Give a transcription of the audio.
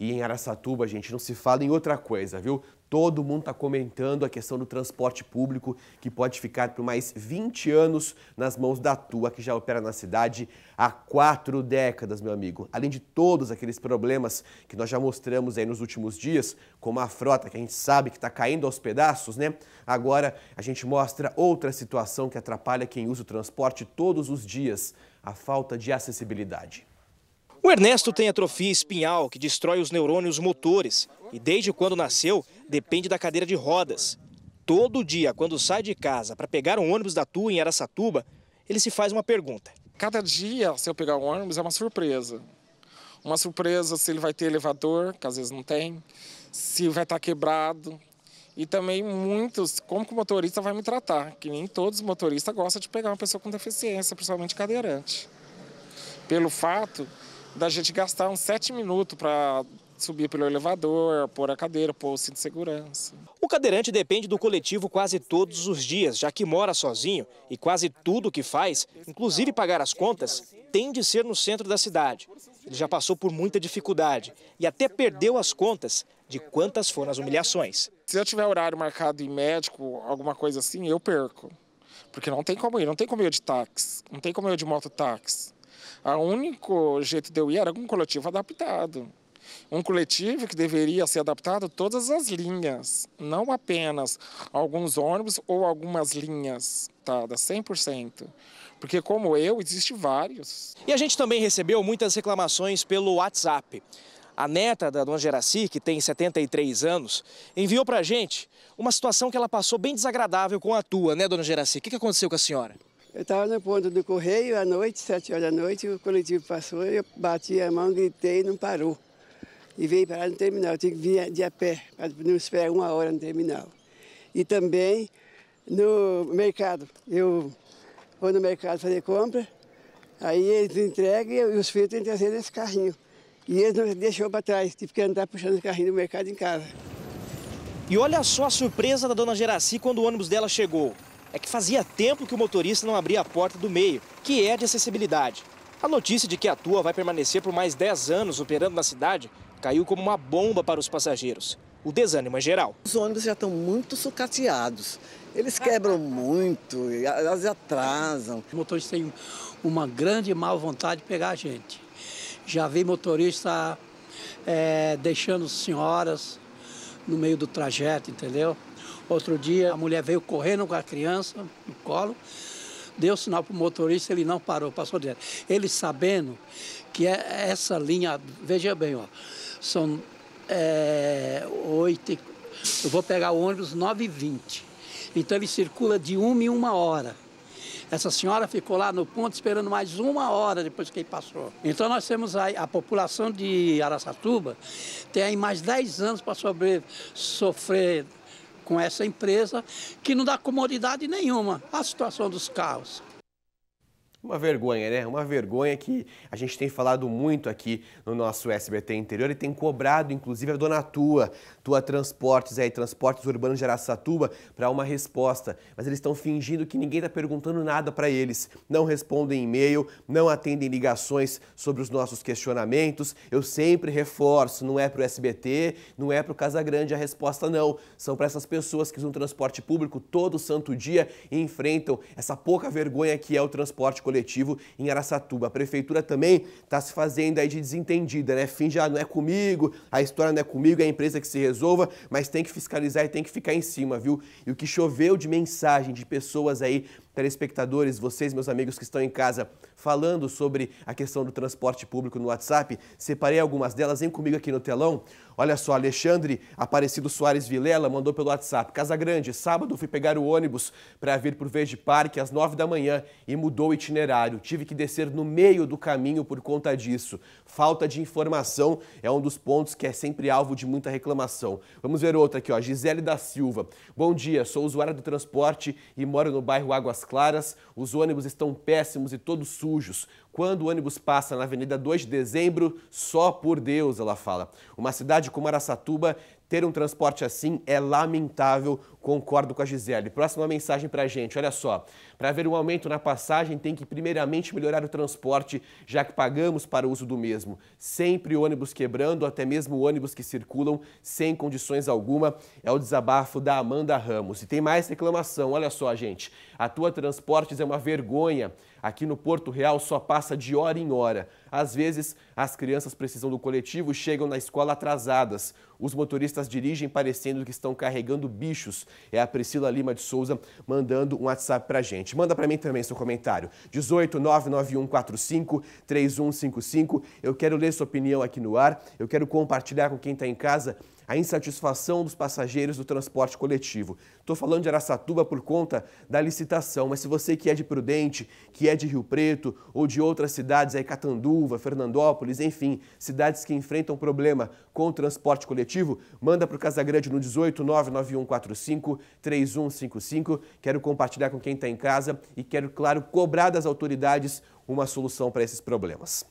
E em Araçatuba, gente, não se fala em outra coisa, viu? Todo mundo está comentando a questão do transporte público, que pode ficar por mais 20 anos nas mãos da Tua, que já opera na cidade há quatro décadas, meu amigo. Além de todos aqueles problemas que nós já mostramos aí nos últimos dias, como a frota, que a gente sabe que está caindo aos pedaços, né? Agora a gente mostra outra situação que atrapalha quem usa o transporte todos os dias, a falta de acessibilidade. O Ernesto tem atrofia espinhal, que destrói os neurônios motores, e desde quando nasceu, depende da cadeira de rodas. Todo dia, quando sai de casa para pegar um ônibus da Tua em Aracatuba, ele se faz uma pergunta. Cada dia, se eu pegar um ônibus, é uma surpresa. Uma surpresa se ele vai ter elevador, que às vezes não tem, se vai estar tá quebrado. E também muitos, como que o motorista vai me tratar, que nem todos os motoristas gostam de pegar uma pessoa com deficiência, principalmente cadeirante. Pelo fato da gente gastar uns sete minutos para subir pelo elevador, pôr a cadeira, pôr o cinto de segurança. O cadeirante depende do coletivo quase todos os dias, já que mora sozinho e quase tudo o que faz, inclusive pagar as contas, tem de ser no centro da cidade. Ele já passou por muita dificuldade e até perdeu as contas de quantas foram as humilhações. Se eu tiver horário marcado em médico, alguma coisa assim, eu perco. Porque não tem como ir, não tem como ir de táxi, não tem como ir de mototáxi. O único jeito de eu ir era com um coletivo adaptado. Um coletivo que deveria ser adaptado a todas as linhas, não apenas alguns ônibus ou algumas linhas, tá? 100%. Porque como eu, existe vários. E a gente também recebeu muitas reclamações pelo WhatsApp. A neta da dona Geraci, que tem 73 anos, enviou pra gente uma situação que ela passou bem desagradável com a tua, né, dona Geraci? O que aconteceu com a senhora? Eu estava no ponto do correio à noite, sete horas da noite, o coletivo passou, eu bati a mão, gritei e não parou. E veio parar no terminal, eu tinha que vir de a pé, para não esperar uma hora no terminal. E também no mercado, eu vou no mercado fazer compra, aí eles entregam e os filhos têm que trazer esse carrinho. E eles não deixaram para trás, tive que andar puxando o carrinho do mercado em casa. E olha só a surpresa da dona Geraci quando o ônibus dela chegou é que fazia tempo que o motorista não abria a porta do meio, que é de acessibilidade. A notícia de que a Tua vai permanecer por mais 10 anos operando na cidade caiu como uma bomba para os passageiros. O desânimo é geral. Os ônibus já estão muito sucateados. Eles quebram muito, elas atrasam. Os motoristas têm uma grande má vontade de pegar a gente. Já vi motorista é, deixando senhoras no meio do trajeto, entendeu? Outro dia, a mulher veio correndo com a criança no colo, deu sinal para o motorista, ele não parou, passou direto. Ele sabendo que é essa linha, veja bem, ó, são é, 8 eu vou pegar o ônibus 9h20. Então ele circula de uma em uma hora. Essa senhora ficou lá no ponto esperando mais uma hora depois que ele passou. Então nós temos a, a população de Araçatuba tem aí mais 10 anos para sofrer com essa empresa que não dá comodidade nenhuma à situação dos carros. Uma vergonha, né? Uma vergonha que a gente tem falado muito aqui no nosso SBT Interior e tem cobrado, inclusive, a dona Tua, Tua Transportes, aí, Transportes Urbanos de Aracatuba para uma resposta. Mas eles estão fingindo que ninguém está perguntando nada para eles. Não respondem e-mail, não atendem ligações sobre os nossos questionamentos. Eu sempre reforço, não é para o SBT, não é para o Casa Grande a resposta, não. São para essas pessoas que usam transporte público todo santo dia e enfrentam essa pouca vergonha que é o transporte coletivo coletivo em Araçatuba. A prefeitura também está se fazendo aí de desentendida, né? Fim já ah, não é comigo, a história não é comigo, é a empresa que se resolva, mas tem que fiscalizar e tem que ficar em cima, viu? E o que choveu de mensagem de pessoas aí telespectadores, vocês, meus amigos que estão em casa, falando sobre a questão do transporte público no WhatsApp. Separei algumas delas, vem comigo aqui no telão. Olha só, Alexandre Aparecido Soares Vilela mandou pelo WhatsApp. Casa Grande, sábado fui pegar o ônibus para vir por Verde Parque às 9 da manhã e mudou o itinerário. Tive que descer no meio do caminho por conta disso. Falta de informação é um dos pontos que é sempre alvo de muita reclamação. Vamos ver outra aqui, ó. Gisele da Silva. Bom dia, sou usuária do transporte e moro no bairro Águas Claras, os ônibus estão péssimos e todos sujos. Quando o ônibus passa na Avenida 2 de Dezembro, só por Deus, ela fala. Uma cidade como Araçatuba ter um transporte assim é lamentável, concordo com a Gisele. Próxima mensagem para a gente, olha só. Para haver um aumento na passagem, tem que primeiramente melhorar o transporte, já que pagamos para o uso do mesmo. Sempre ônibus quebrando, até mesmo ônibus que circulam sem condições alguma. É o desabafo da Amanda Ramos. E tem mais reclamação, olha só, gente. A Tua Transportes é uma vergonha. Aqui no Porto Real só passa de hora em hora. Às vezes, as crianças precisam do coletivo e chegam na escola atrasadas. Os motoristas dirigem parecendo que estão carregando bichos. É a Priscila Lima de Souza mandando um WhatsApp pra gente. Manda pra mim também seu comentário. 18991453155. Eu quero ler sua opinião aqui no ar. Eu quero compartilhar com quem está em casa a insatisfação dos passageiros do transporte coletivo. Estou falando de Aracatuba por conta da licitação, mas se você que é de Prudente, que é de Rio Preto ou de outras cidades, aí Catanduva, Fernandópolis, enfim, cidades que enfrentam problema com o transporte coletivo, manda para o Casagrande no 18 99145 3155. Quero compartilhar com quem está em casa e quero, claro, cobrar das autoridades uma solução para esses problemas.